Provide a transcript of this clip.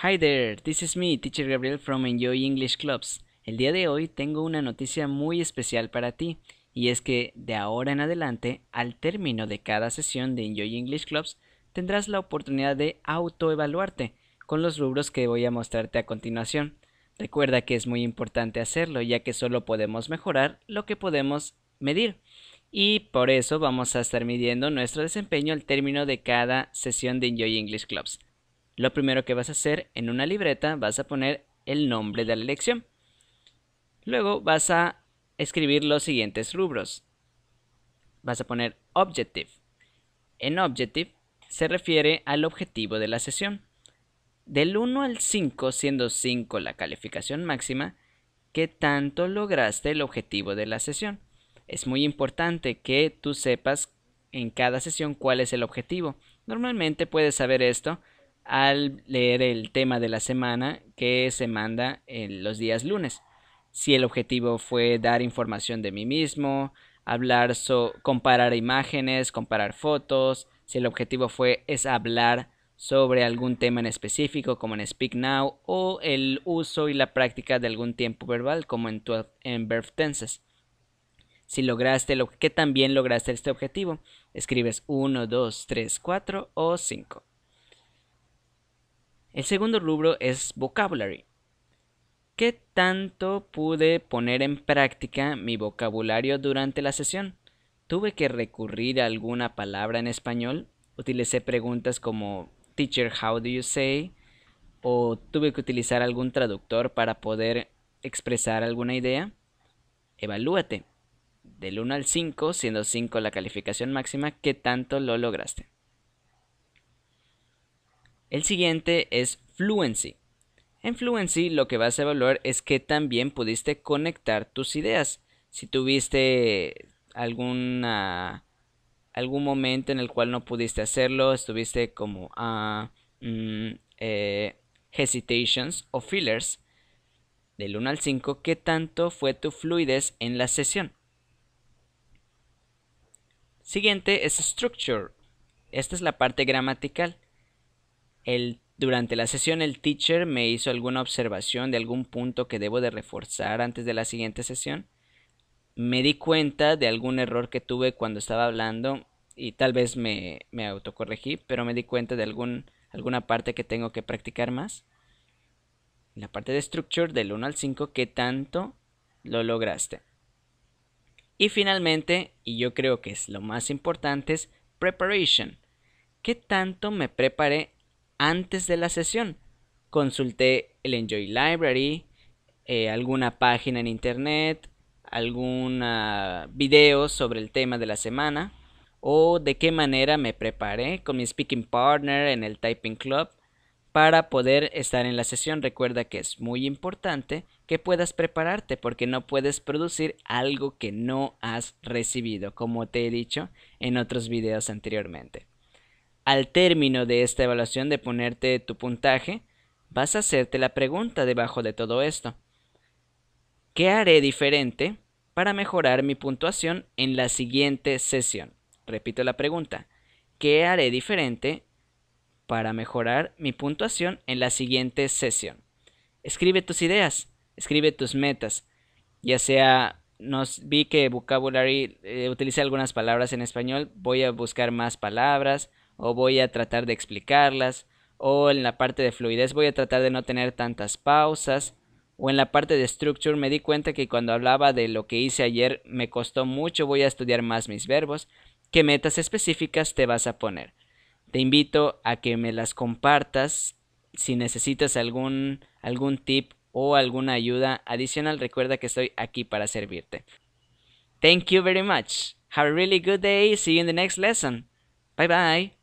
Hi there, this is me, Teacher Gabriel from Enjoy English Clubs. El día de hoy tengo una noticia muy especial para ti, y es que de ahora en adelante, al término de cada sesión de Enjoy English Clubs, tendrás la oportunidad de autoevaluarte con los rubros que voy a mostrarte a continuación. Recuerda que es muy importante hacerlo, ya que solo podemos mejorar lo que podemos medir. Y por eso vamos a estar midiendo nuestro desempeño al término de cada sesión de Enjoy English Clubs. Lo primero que vas a hacer en una libreta vas a poner el nombre de la elección. Luego vas a escribir los siguientes rubros. Vas a poner Objective. En Objective se refiere al objetivo de la sesión. Del 1 al 5, siendo 5 la calificación máxima, ¿qué tanto lograste el objetivo de la sesión? Es muy importante que tú sepas en cada sesión cuál es el objetivo. Normalmente puedes saber esto al leer el tema de la semana que se manda en los días lunes. Si el objetivo fue dar información de mí mismo, hablar, comparar imágenes, comparar fotos, si el objetivo fue es hablar sobre algún tema en específico como en Speak Now o el uso y la práctica de algún tiempo verbal como en, en Verb Tenses. Si lograste lo que también lograste este objetivo, escribes 1, 2, 3, 4 o 5. El segundo rubro es vocabulary. ¿Qué tanto pude poner en práctica mi vocabulario durante la sesión? ¿Tuve que recurrir a alguna palabra en español? Utilicé preguntas como Teacher, how do you say? ¿O tuve que utilizar algún traductor para poder expresar alguna idea? Evalúate. Del 1 al 5, siendo 5 la calificación máxima, ¿qué tanto lo lograste? El siguiente es Fluency. En Fluency lo que vas a evaluar es que también pudiste conectar tus ideas. Si tuviste alguna algún momento en el cual no pudiste hacerlo, estuviste como ah, mm, eh, hesitations o fillers del 1 al 5, ¿qué tanto fue tu fluidez en la sesión? Siguiente es structure. Esta es la parte gramatical durante la sesión el teacher me hizo alguna observación de algún punto que debo de reforzar antes de la siguiente sesión. Me di cuenta de algún error que tuve cuando estaba hablando y tal vez me, me autocorregí, pero me di cuenta de algún, alguna parte que tengo que practicar más. la parte de structure del 1 al 5, ¿qué tanto lo lograste? Y finalmente, y yo creo que es lo más importante, es preparation. ¿Qué tanto me preparé antes de la sesión. Consulté el Enjoy Library, eh, alguna página en internet, algún video sobre el tema de la semana o de qué manera me preparé con mi speaking partner en el Typing Club para poder estar en la sesión. Recuerda que es muy importante que puedas prepararte porque no puedes producir algo que no has recibido, como te he dicho en otros videos anteriormente. Al término de esta evaluación de ponerte tu puntaje, vas a hacerte la pregunta debajo de todo esto. ¿Qué haré diferente para mejorar mi puntuación en la siguiente sesión? Repito la pregunta. ¿Qué haré diferente para mejorar mi puntuación en la siguiente sesión? Escribe tus ideas, escribe tus metas, ya sea nos vi que Vocabulary eh, algunas palabras en español, voy a buscar más palabras o voy a tratar de explicarlas, o en la parte de fluidez voy a tratar de no tener tantas pausas, o en la parte de structure me di cuenta que cuando hablaba de lo que hice ayer me costó mucho, voy a estudiar más mis verbos, qué metas específicas te vas a poner. Te invito a que me las compartas. Si necesitas algún, algún tip o alguna ayuda adicional, recuerda que estoy aquí para servirte. Thank you very much. Have a really good day. See you in the next lesson. Bye bye.